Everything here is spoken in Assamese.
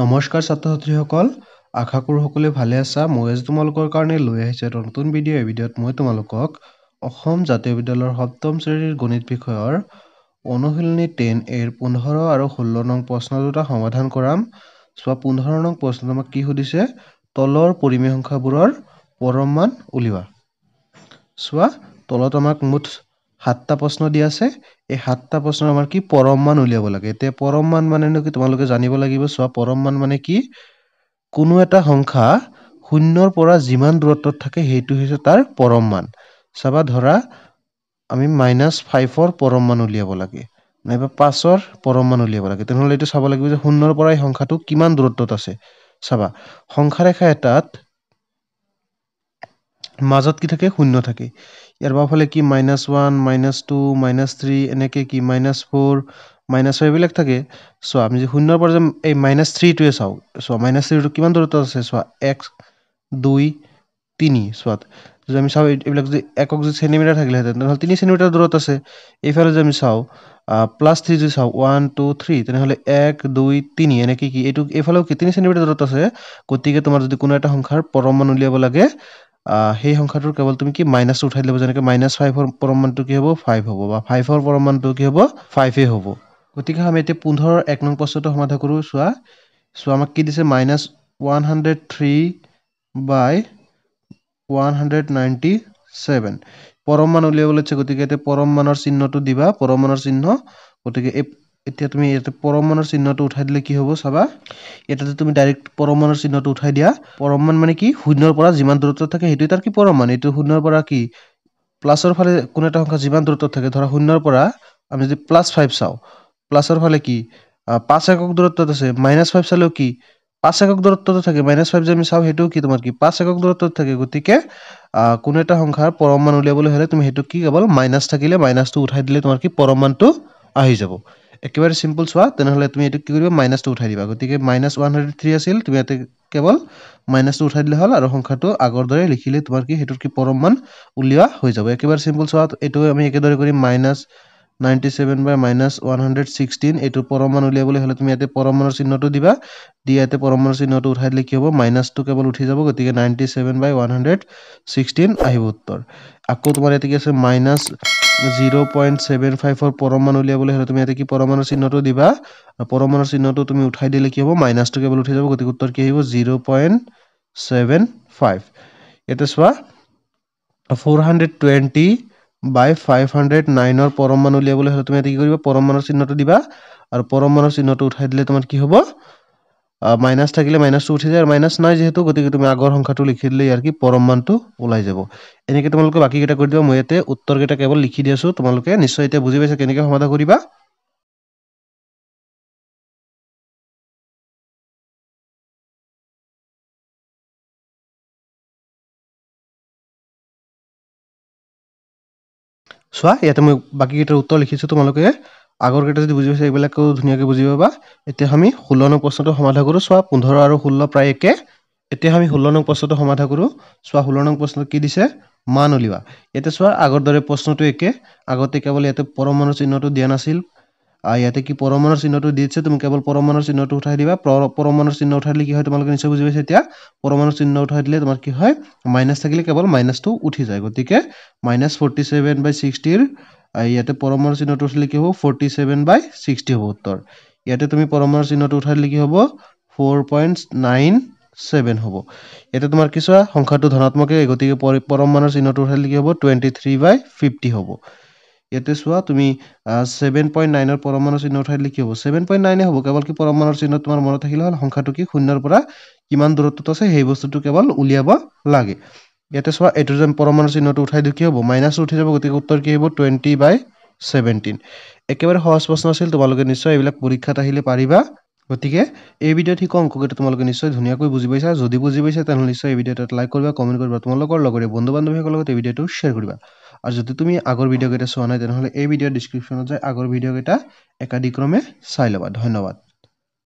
নমস্কাৰ ছাত্ৰ ছাত্ৰীসকল আশা কৰোঁ সকলোৱে ভালে আছা মই আজি তোমালোকৰ কাৰণে লৈ আহিছোঁ এটা নতুন ভিডিঅ' এই ভিডিঅ'ত মই তোমালোকক অসম জাতীয় বিদ্যালয়ৰ সপ্তম শ্ৰেণীৰ গণিত বিষয়ৰ অনুশীলনী টেন এৰ পোন্ধৰ আৰু ষোল্ল নং প্ৰশ্ন দুটা সমাধান কৰাম চোৱা পোন্ধৰ নং প্ৰশ্নটো আমাক কি সুধিছে তলৰ পৰিমেয় সংখ্যাবোৰৰ পৰম মান উলিওৱা চোৱা তলত আমাক মুঠ সাতটা প্ৰশ্ন দিয়া আছে এই সাতটা প্ৰশ্নৰ আমাৰ কি পৰম মান উলিয়াব লাগে এতিয়া পৰম মান মানেনো কি তোমালোকে জানিব লাগিব চোৱা পৰম মান মানে কি কোনো এটা সংখ্যা শূন্যৰ পৰা যিমান দূৰত্বত থাকে সেইটো হৈছে তাৰ পৰম মান চাবা ধৰা আমি মাইনাছ ফাইভৰ পৰম মান উলিয়াব লাগে নাইবা পাঁচৰ পৰম মান উলিয়াব লাগে তেনেহ'লে এইটো চাব লাগিব যে শূন্যৰ পৰা এই সংখ্যাটো কিমান দূৰত্বত আছে চাবা সংখ্যাৰেখা এটাত মাজত কি থাকে শূন্য থাকে ইয়াৰ বাওঁফালে কি minus one minus two minus three এনেকে কি মাইনাছ ফ'ৰ মাইনাছ ফাইভ এইবিলাক থাকে চোৱা আমি যদি শূন্যৰ পৰা যে এই মাইনাছ থ্ৰীটোৱে চাওঁ চোৱা মাইনাছ থ্ৰীটো কিমান দূৰত আছে চোৱা এক দুই তিনি চোৱাত যদি আমি চাওঁ এইবিলাক যদি একক যদি চেণ্টিমিটাৰ থাকিলেহেঁতেন তেনেহ'লে তিনি চেণ্টিমিটাৰ দূৰত আছে এইফালে যদি আমি চাওঁ প্লাছ থ্ৰী যদি চাওঁ ওৱান টু থ্ৰী তেনেহ'লে এক দুই তিনি এনেকে কি এইটো এইফালেও কি তিনি চেণ্টিমিটাৰ দূৰত আছে গতিকে তোমাৰ যদি কোনো এটা সংখ্যাৰ পৰম উলিয়াব লাগে সেই সংখ্যাটোৰ কেৱল তুমি কি মাইনাছটো উঠাই দিব যেনেকৈ মাইনাছ ফাইভৰ পৰম মানটো কি হ'ব ফাইভ হ'ব বা ফাইভৰ পৰম মানটো কি হ'ব ফাইভেই হ'ব গতিকে আমি এতিয়া পোন্ধৰৰ এক নং প্ৰশ্নটো সমাধান কৰোঁ চোৱা চোৱা আমাক কি দিছে minus one hundred three by one hundred ninety seven পৰম মান উলিয়াবলৈ গতিকে এতিয়া পৰম মানৰ চিহ্নটো দিবা পৰম মানৰ চিহ্ন গতিকে এই এতিয়া তুমি ইয়াতে পৰমমানৰ চিহ্নটো উঠাই দিলে কি হ'ব চাবা ইয়াতে তুমি ডাইৰেক্ট পৰমমানৰ চিহ্নটো উঠাই দিয়া পৰমমান মানে কি শূন্যৰ পৰা যিমান দূৰত্ব থাকে সেইটোৱে তাৰ কি পৰমমান এইটো শূন্যৰ পৰা কি প্লাছৰ ফালে কোনো এটা সংখ্যা যিমান দূৰত্ব থাকে ধৰা শূন্যৰ পৰা আমি যদি প্লাছ ফাইভ চাওঁ প্লাছৰ ফালে কি পাঁচ একক দূৰত্বত আছে মাইনাছ ফাইভ চালেও কি পাঁচ একক দূৰত্বত থাকে মাইনাছ ফাইভ যে আমি চাওঁ সেইটো কি তোমাৰ কি পাঁচ একক দূৰত্বত থাকে গতিকে কোনো এটা সংখ্যাৰ পৰমমান উলিয়াবলৈ হ'লে তুমি সেইটো কি কেৱল মাইনাছ থাকিলে মাইনাছটো উঠাই দিলে তোমাৰ কি পৰমমানটো আহি যাব একেবাৰে চিম্পল চোৱা তেনেহ'লে তুমি এইটো কি কৰিবা মাইনাছটো উঠাই দিবা গতিকে মাইনাছ ওৱান হাণ্ড্ৰেড থ্ৰী আছিল তুমি ইয়াতে কেৱল মাইনাছটো উঠাই দিলে হ'ল আৰু সংখ্যাটো আগৰ দৰে লিখিলে তোমাৰ কি সেইটোৰ কি পৰম মান উলিওৱা হৈ যাব একেবাৰে চিম্পল চোৱা এইটো আমি একেদৰে কৰিম minus ninety seven by minus one hundred sixteen এইটো পৰম মান উলিয়াবলৈ হ'লে তুমি ইয়াতে পৰম মানৰ চিহ্নটো দিবা দি ইয়াতে পৰম মানৰ চিহ্নটো উঠাই দিলে কি হ'ব মাইনাছটো কেৱল উঠি যাব গতিকে ninety seven by one hundred sixteen আহিব উত্তৰ আকৌ তোমাৰ ইয়াতে কি আছে মাইনাছ জিৰ' পইণ্ট ছেভেন ফাইভৰ পৰমাণু উলিয়াবলৈ হ'লে তুমি ইয়াতে কি পৰমাণৰ চিহ্নটো দিবা পৰমাণৰ চিহ্নটো তুমি উঠাই দিলে কি হ'ব মাইনাছটো কেৱল উঠি যাব গতিকে উত্তৰ কি আহিব জিৰ' পইণ্ট ছেভেন ফাইভ ইয়াতে চোৱা four hundred twenty by five hundred নাইনৰ পৰমাণু উলিয়াবলৈ হ'লে তুমি ইয়াতে কি কৰিবা পৰমাণু চিহ্নটো দিবা আৰু পৰমাণৰ চিহ্নটো উঠাই দিলে তোমাৰ কি হ'ব মাইনাছ থাকিলে মাইনাছটো উঠি যায় আৰু মাইনাছ নাই যিহেতু গতিকে তুমি আগৰ সংখ্যাটো লিখি দিলে ইয়াৰ কি পৰম মানটো ওলাই যাব এনেকৈ তোমালোকে বাকীকেইটা কৰি দিবা মই ইয়াতে উত্তৰকেইটা কেৱল লিখি দি আছোঁ তোমালোকে নিশ্চয় এতিয়া বুজি পাইছা কেনেকৈ সমাধান কৰিবা চোৱা ইয়াতে মই বাকীকেইটাৰ উত্তৰ লিখিছোঁ তোমালোকে আগৰ কেইটা যদি বুজি পাইছে এইবিলাকেও ধুনীয়াকৈ বুজি পাবা এতিয়া আমি ষোল্ল নং প্ৰশ্নটো সমাধান কৰোঁ চোৱা পোন্ধৰ আৰু ষোল্ল প্ৰায় একে এতিয়া আমি ষোল্ল নং প্ৰশ্নটো সমাধান কৰোঁ চোৱা ষোল্ল নং প্ৰশ্নটো কি দিছে মান উলিওৱা ইয়াতে চোৱা আগৰ দৰে প্ৰশ্নটো একে আগতে কেৱল ইয়াতে পৰমাণু চিহ্নটো দিয়া নাছিল ইয়াতে কি পৰমাণুৰ চিহ্নটো দিছে তুমি কেৱল পৰমাণুৰ চিহ্নটো উঠাই দিবা পৰমাণুৰ চিহ্ন উঠাই দিলে কি হয় তোমালোকে নিশ্চয় বুজি পাইছে এতিয়া পৰমাণুৰ চিহ্ন উঠাই দিলে তোমাৰ কি হয় মাইনাছ থাকিলে কেৱল মাইনাছটো উঠি যায় গতিকে মাইনাছ ফৰ্টি চেভেন বাই ছিক্সটিৰ ইয়াতে পৰমৰ চিহ্নটো উঠালে কি হ'ব ফৰ্টি ছেভেন বাই ছিক্সটি হ'ব উত্তৰ ইয়াতে তুমি পৰমৰ চিহ্নটো উঠালে কি হ'ব ফ'ৰ পইণ্ট নাইন ছেভেন হ'ব ইয়াতে তোমাৰ কি চোৱা সংখ্যাটো ধনাত্মকে গতিকে পৰমমানৰ চিহ্নটো উঠালে কি হ'ব টুৱেণ্টি থ্ৰী বাই ফিফটি হ'ব ইয়াতে চোৱা তুমি ছেভেন পইণ্ট নাইনৰ পৰমমানৰ চিহ্ন উঠালে কি হ'ব ছেভেন পইণ্ট নাইনে হ'ব কেৱল কি পৰমমানৰ চিহ্ন তোমাৰ মনত থাকিলে হ'ল সংখ্যাটো কি শূন্যৰ পৰা কিমান দূৰত্বত আছে সেই বস্তুটো কেৱল উলিয়াব লাগে ইয়াতে চোৱা এইটো যেন পৰমাণু চিহ্নটো উঠাই দিওঁ কি হ'ব মাইনাছটো উঠি যাব গতিকে উত্তৰ কি হ'ব টুৱেণ্টি বাই ছেভেণ্টিন একেবাৰে সহজ প্ৰশ্ন আছিল তোমালোকে নিশ্চয় এইবিলাক পৰীক্ষাত আহিলে পাৰিবা গতিকে এই ভিডিঅ'ত শিকোঁ অংককেইটা তোমালোকে নিশ্চয় ধুনীয়াকৈ বুজি পাইছা যদি বুজি পাইছা তেনেহ'লে নিশ্চয় এই ভিডিঅ'টোত লাইক কৰিবা কমেণ্ট কৰিবা তোমালোকৰ লগতে বন্ধু বান্ধৱীসকলৰ লগত এই ভিডিঅ'টো শ্বেয়াৰ কৰিবা আৰু যদি তুমি আগৰ ভিডিঅ'কেইটা চোৱা নাই তেনেহ'লে এই ভিডিঅ'ৰ ডিছক্ৰিপশ্যনত যায় আগৰ ভিডিঅ'কেইটা একাধিক্ৰমে চাই ল'বা ধন্যবাদ